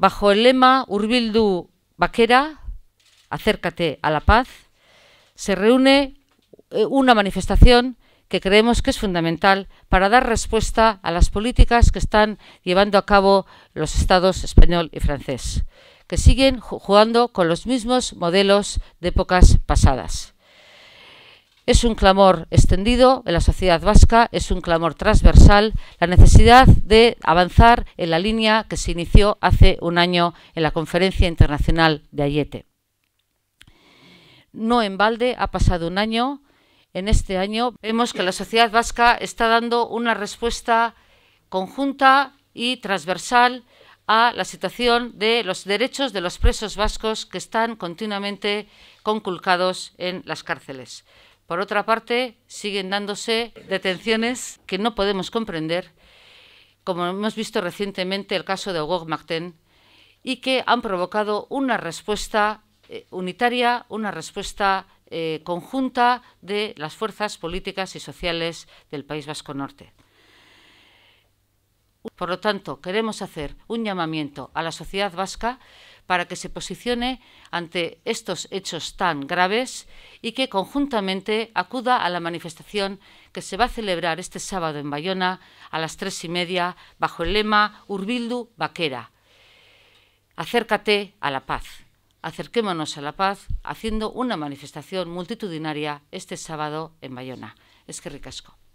bajo el lema Urbildu Vaquera, acércate a la paz, se reúne eh, una manifestación que creemos que es fundamental para dar respuesta a las políticas que están llevando a cabo los estados español y francés, que siguen jugando con los mismos modelos de épocas pasadas. Es un clamor extendido en la sociedad vasca, es un clamor transversal, la necesidad de avanzar en la línea que se inició hace un año en la Conferencia Internacional de Ayete. No en balde, ha pasado un año. En este año vemos que la sociedad vasca está dando una respuesta conjunta y transversal a la situación de los derechos de los presos vascos que están continuamente conculcados en las cárceles. Por otra parte, siguen dándose detenciones que no podemos comprender, como hemos visto recientemente el caso de Hugo Macten, y que han provocado una respuesta eh, unitaria, una respuesta eh, conjunta de las fuerzas políticas y sociales del País Vasco Norte. Por lo tanto, queremos hacer un llamamiento a la sociedad vasca para que se posicione ante estos hechos tan graves y que conjuntamente acuda a la manifestación que se va a celebrar este sábado en Bayona a las tres y media bajo el lema Urbildu Vaquera. Acércate a la paz. Acerquémonos a la paz haciendo una manifestación multitudinaria este sábado en Bayona. Es que ricasco.